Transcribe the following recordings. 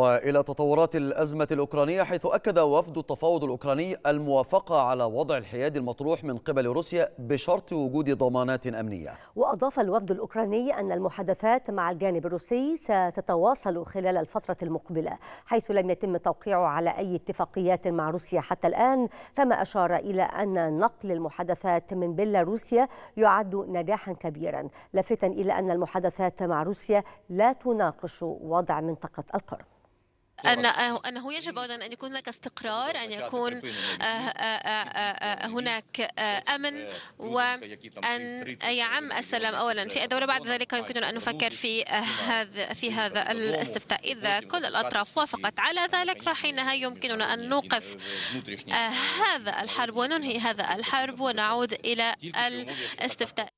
والى تطورات الازمه الاوكرانيه حيث اكد وفد التفاوض الاوكراني الموافقه على وضع الحياد المطروح من قبل روسيا بشرط وجود ضمانات امنيه. واضاف الوفد الاوكراني ان المحادثات مع الجانب الروسي ستتواصل خلال الفتره المقبله، حيث لم يتم توقيع على اي اتفاقيات مع روسيا حتى الان، فما اشار الى ان نقل المحادثات من بيلاروسيا يعد نجاحا كبيرا، لافتا الى ان المحادثات مع روسيا لا تناقش وضع منطقه القرم. أن أه، أنه يجب أيضا أن يكون هناك استقرار أن يكون هناك أمن وأن يعم السلام أولا في الدولة بعد ذلك يمكننا أن نفكر في أه، هذا في إيه، هذا الاستفتاء إذا كل الأطراف وافقت على ذلك فحينها يمكننا أن نوقف أه، هذا الحرب وننهي هذا الحرب ونعود إلى الاستفتاء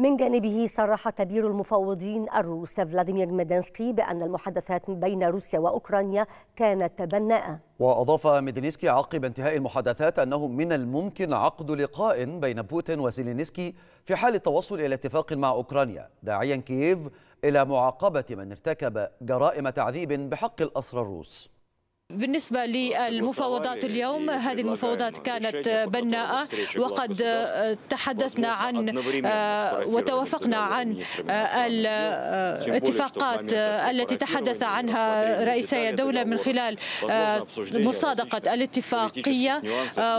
من جانبه صرح كبير المفاوضين الروس فلاديمير ميدانسكي بأن المحادثات بين روسيا وأوكرانيا كانت بناءة وأضاف ميدانسكي عقب انتهاء المحادثات أنه من الممكن عقد لقاء بين بوتين وزيلينسكي في حال التوصل إلى اتفاق مع أوكرانيا داعيا كييف إلى معاقبة من ارتكب جرائم تعذيب بحق الأسرى الروس بالنسبة للمفاوضات اليوم هذه المفاوضات كانت بناءة وقد تحدثنا عن آه، وتوافقنا عن آه، الاتفاقات آه، التي تحدث عنها رئيسي الدولة من خلال مصادقة الاتفاقية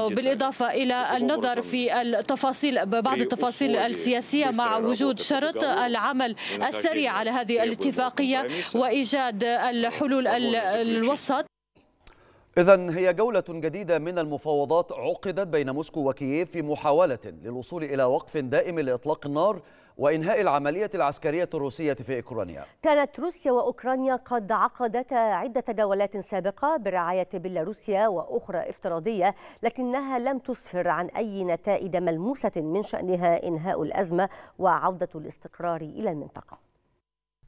بالإضافة إلى النظر في التفاصيل بعض التفاصيل السياسية مع وجود شرط العمل السريع على هذه الاتفاقية وإيجاد الحلول الوسط إذا هي جولة جديدة من المفاوضات عقدت بين موسكو وكييف في محاولة للوصول إلى وقف دائم لإطلاق النار وإنهاء العملية العسكرية الروسية في أوكرانيا كانت روسيا وأوكرانيا قد عقدتا عدة جولات سابقة برعاية بيلاروسيا وأخرى افتراضية لكنها لم تسفر عن أي نتائج ملموسة من شأنها إنهاء الأزمة وعودة الاستقرار إلى المنطقة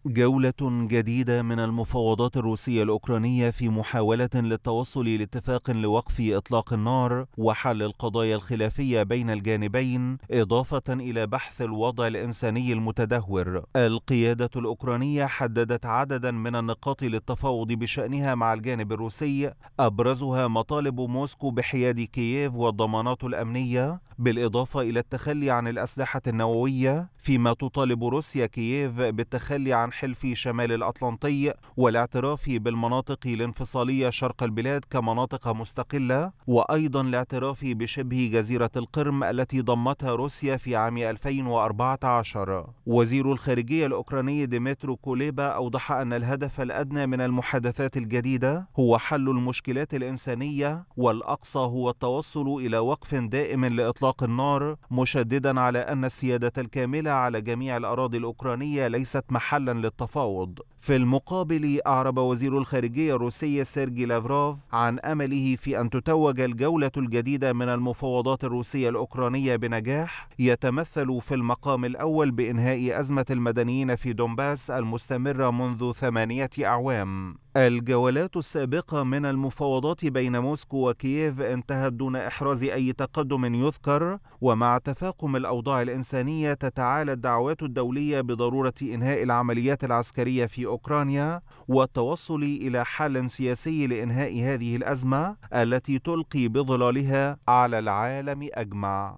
جولة جديدة من المفاوضات الروسية الأوكرانية في محاولة للتوصل لاتفاق لوقف إطلاق النار وحل القضايا الخلافية بين الجانبين إضافة إلى بحث الوضع الإنساني المتدهور. القيادة الأوكرانية حددت عددا من النقاط للتفاوض بشأنها مع الجانب الروسي أبرزها مطالب موسكو بحياد كييف والضمانات الأمنية بالإضافة إلى التخلي عن الأسلحة النووية فيما تطالب روسيا كييف بالتخلي عن الحلف شمال الأطلنطي والاعتراف بالمناطق الانفصالية شرق البلاد كمناطق مستقلة وأيضا الاعتراف بشبه جزيرة القرم التي ضمتها روسيا في عام 2014 وزير الخارجية الأوكراني ديمترو كوليبا أوضح أن الهدف الأدنى من المحادثات الجديدة هو حل المشكلات الإنسانية والأقصى هو التوصل إلى وقف دائم لإطلاق النار مشددا على أن السيادة الكاملة على جميع الأراضي الأوكرانية ليست محلا للتفاوض في المقابل أعرب وزير الخارجية الروسي سيرجي لافروف عن أمله في أن تتوج الجولة الجديدة من المفاوضات الروسية الأوكرانية بنجاح يتمثل في المقام الأول بإنهاء أزمة المدنيين في دونباس المستمرة منذ ثمانية أعوام الجولات السابقة من المفاوضات بين موسكو وكييف انتهت دون إحراز أي تقدم يذكر ومع تفاقم الأوضاع الإنسانية تتعالى الدعوات الدولية بضرورة إنهاء العمليات العسكرية في أوكرانيا والتوصل إلى حل سياسي لإنهاء هذه الأزمة التي تلقي بظلالها على العالم أجمع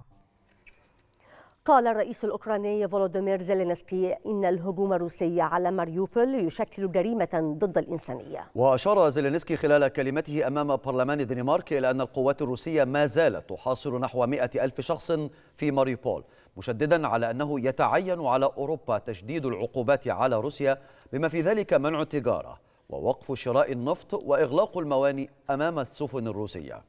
قال الرئيس الأوكراني فولودومير زيلينسكي إن الهجوم الروسي على ماريوبول يشكل جريمة ضد الإنسانية وأشار زيلينسكي خلال كلمته أمام برلمان الدنمارك إلى أن القوات الروسية ما زالت تحاصر نحو 100 ألف شخص في ماريوبول مشددا على أنه يتعين على أوروبا تشديد العقوبات على روسيا بما في ذلك منع التجارة ووقف شراء النفط وإغلاق الموانئ أمام السفن الروسية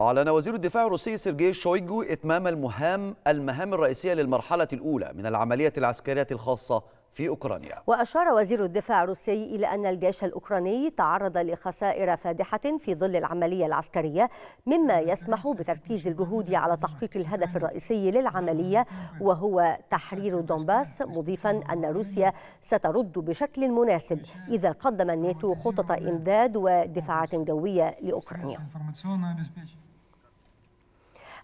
أعلن وزير الدفاع الروسي سيرجي شويجو إتمام المهام المهام الرئيسية للمرحلة الأولى من العملية العسكرية الخاصة في أوكرانيا وأشار وزير الدفاع الروسي إلى أن الجيش الأوكراني تعرض لخسائر فادحة في ظل العملية العسكرية مما يسمح بتركيز الجهود على تحقيق الهدف الرئيسي للعملية وهو تحرير دونباس مضيفا أن روسيا سترد بشكل مناسب إذا قدم الناتو خطط إمداد ودفاعات جوية لأوكرانيا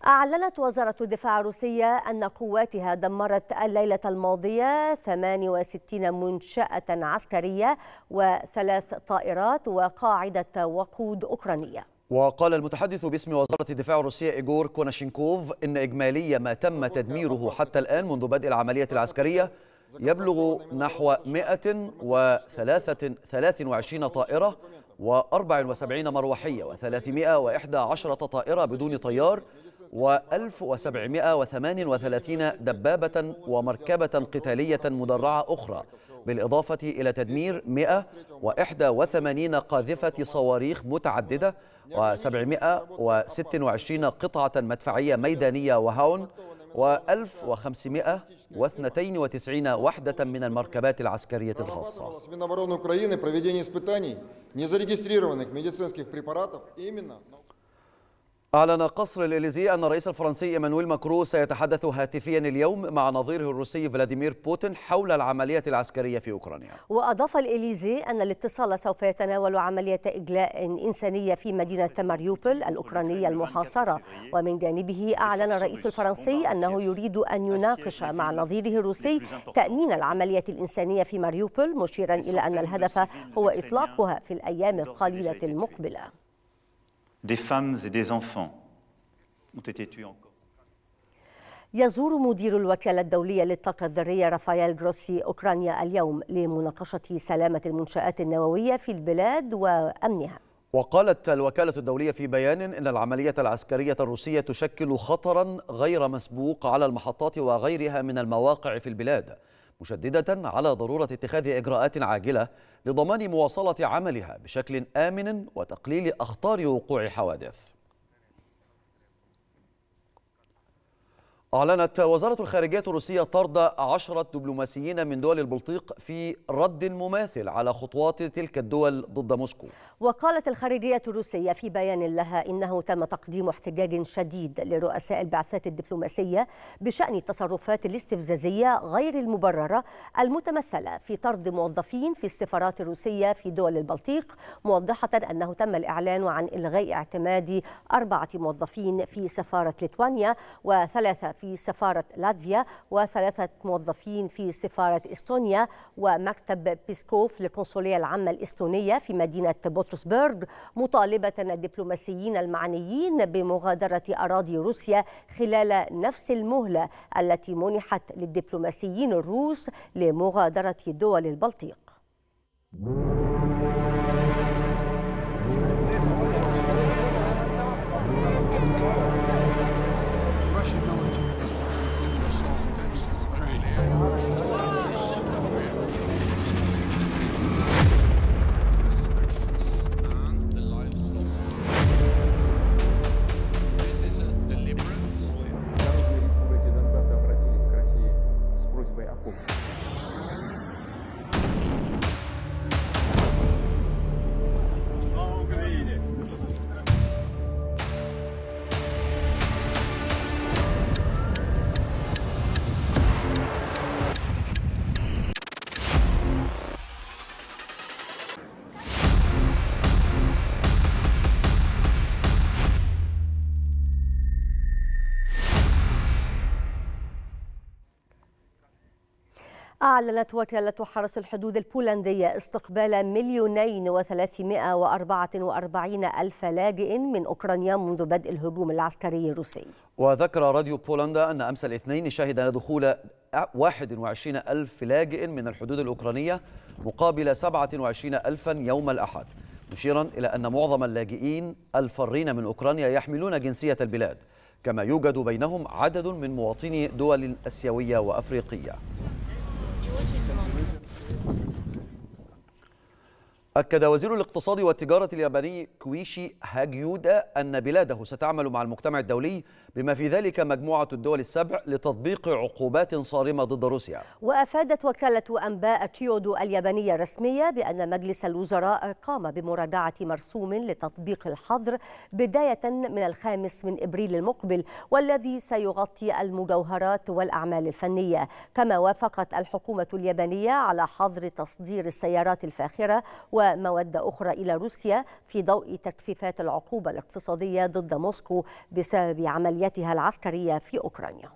أعلنت وزارة الدفاع الروسية أن قواتها دمرت الليلة الماضية 68 منشأة عسكرية وثلاث طائرات وقاعدة وقود أوكرانية وقال المتحدث باسم وزارة الدفاع الروسية إيغور كوناشينكوف إن إجمالي ما تم تدميره حتى الآن منذ بدء العملية العسكرية يبلغ نحو 123 طائرة و74 مروحية و311 طائرة بدون طيار و1738 دبابة ومركبة قتالية مدرعة أخرى بالإضافة إلى تدمير 181 قاذفة صواريخ متعددة و726 قطعة مدفعية ميدانية وهاون و1592 وحدة من المركبات العسكرية الخاصة أعلن قصر الإليزي أن الرئيس الفرنسي إيمانويل ماكرو سيتحدث هاتفيا اليوم مع نظيره الروسي فلاديمير بوتين حول العملية العسكرية في أوكرانيا وأضاف الإليزي أن الاتصال سوف يتناول عملية إجلاء إنسانية في مدينة ماريوبل الأوكرانية المحاصرة ومن جانبه أعلن الرئيس الفرنسي أنه يريد أن يناقش مع نظيره الروسي تأمين العملية الإنسانية في ماريوبل مشيرا إلى أن الهدف هو إطلاقها في الأيام القليلة المقبلة des femmes et des enfants ont été tués encore. يزور مدير الوكالة الدولية للطاقة الذرية رافائيل جروسي أوكرانيا اليوم لمناقشة سلامة المنشآت النووية في البلاد وأمنها وقالت الوكالة الدولية في بيان إن العملية العسكرية الروسية تشكل خطرا غير مسبوق على المحطات وغيرها من المواقع في البلاد مشددة على ضرورة اتخاذ إجراءات عاجلة لضمان مواصلة عملها بشكل آمن وتقليل أخطار وقوع حوادث أعلنت وزارة الخارجية الروسية طرد عشرة دبلوماسيين من دول البلطيق في رد مماثل على خطوات تلك الدول ضد موسكو وقالت الخارجية الروسية في بيان لها إنه تم تقديم احتجاج شديد لرؤساء البعثات الدبلوماسية بشأن التصرفات الاستفزازية غير المبررة المتمثلة في طرد موظفين في السفارات الروسية في دول البلطيق موضحة أنه تم الإعلان عن إلغاء اعتماد أربعة موظفين في سفارة ليتوانيا وثلاثة في في سفارة لاتفيا وثلاثة موظفين في سفارة إستونيا ومكتب بيسكوف للقنصلية العامة الإستونية في مدينة بطرسبرغ مطالبة الدبلوماسيين المعنيين بمغادرة أراضي روسيا خلال نفس المهلة التي منحت للدبلوماسيين الروس لمغادرة دول البلطيق. sebaik aku أعلنت وكالة حرس الحدود البولندية استقبال مليونين وثلاثمائة وأربعة وأربعين ألف لاجئ من أوكرانيا منذ بدء الهجوم العسكري الروسي وذكر راديو بولندا أن أمس الاثنين شهد دخول وعشرين ألف لاجئ من الحدود الأوكرانية مقابل وعشرين ألفا يوم الأحد مشيرا إلى أن معظم اللاجئين الفارين من أوكرانيا يحملون جنسية البلاد كما يوجد بينهم عدد من مواطني دول أسيوية وأفريقية أكد وزير الاقتصاد والتجارة الياباني كويشي هاجيودا أن بلاده ستعمل مع المجتمع الدولي بما في ذلك مجموعة الدول السبع لتطبيق عقوبات صارمة ضد روسيا وأفادت وكالة أنباء كيودو اليابانية الرسمية بأن مجلس الوزراء قام بمراجعة مرسوم لتطبيق الحظر بداية من الخامس من إبريل المقبل والذي سيغطي المجوهرات والأعمال الفنية كما وافقت الحكومة اليابانية على حظر تصدير السيارات الفاخرة ومواد أخرى إلى روسيا في ضوء تكثيفات العقوبة الاقتصادية ضد موسكو بسبب عمليات عملياتها العسكرية في أوكرانيا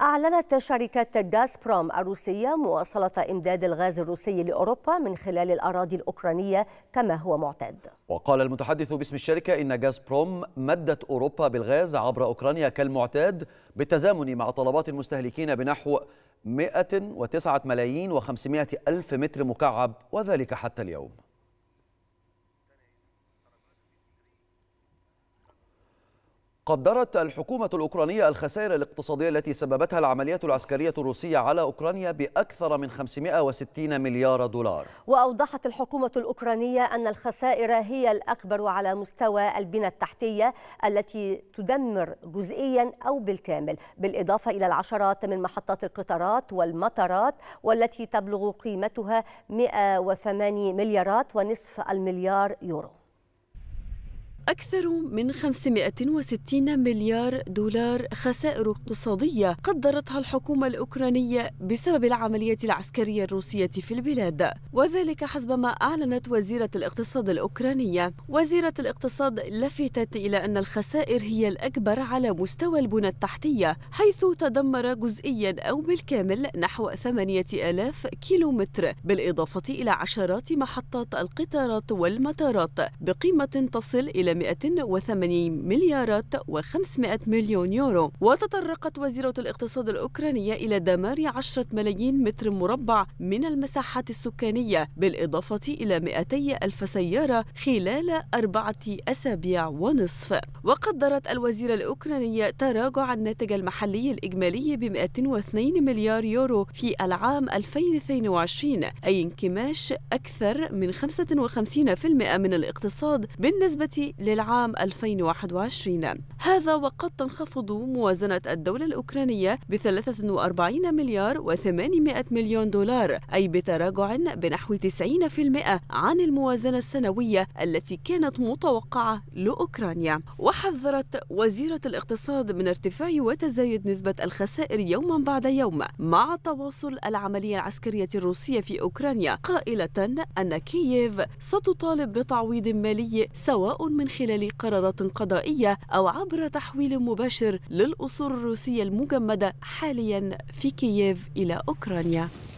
أعلنت شركة غاز بروم الروسية مواصلة إمداد الغاز الروسي لأوروبا من خلال الأراضي الأوكرانية كما هو معتاد وقال المتحدث باسم الشركة إن غاز بروم مدت أوروبا بالغاز عبر أوكرانيا كالمعتاد بالتزامن مع طلبات المستهلكين بنحو 109 ملايين و500 ألف متر مكعب وذلك حتى اليوم قدرت الحكومة الأوكرانية الخسائر الاقتصادية التي سببتها العمليات العسكرية الروسية على أوكرانيا بأكثر من 560 مليار دولار وأوضحت الحكومة الأوكرانية أن الخسائر هي الأكبر على مستوى البنى التحتية التي تدمر جزئيا أو بالكامل بالإضافة إلى العشرات من محطات القطارات والمطارات والتي تبلغ قيمتها 108 مليارات ونصف المليار يورو أكثر من 560 مليار دولار خسائر اقتصادية قدرتها الحكومة الأوكرانية بسبب العملية العسكرية الروسية في البلاد وذلك حسب ما أعلنت وزيرة الاقتصاد الأوكرانية وزيرة الاقتصاد لفتت إلى أن الخسائر هي الأكبر على مستوى البنى التحتية حيث تدمر جزئيا أو بالكامل نحو 8000 كيلومتر بالإضافة إلى عشرات محطات القطارات والمطارات بقيمة تصل إلى 180 مليارات و500 مليون يورو وتطرقت وزيرة الاقتصاد الأوكرانية إلى دمار 10 ملايين متر مربع من المساحات السكانية بالإضافة إلى 200 ألف سيارة خلال أربعة أسابيع ونصف وقدرت الوزيرة الأوكرانية تراجع الناتج المحلي الإجمالي ب 202 مليار يورو في العام 2022 أي انكماش أكثر من 55% من الاقتصاد بالنسبة للعام 2021 هذا وقد تنخفض موازنة الدولة الأوكرانية ب 43 مليار و800 مليون دولار أي بتراجع بنحو 90% عن الموازنة السنوية التي كانت متوقعة لأوكرانيا وحذرت وزيرة الاقتصاد من ارتفاع وتزايد نسبة الخسائر يوما بعد يوم مع تواصل العملية العسكرية الروسية في أوكرانيا قائلة أن كييف ستطالب بتعويض مالي سواء من خلال قرارات قضائية أو عبر تحويل مباشر للأصول الروسية المجمدة حاليا في كييف إلى أوكرانيا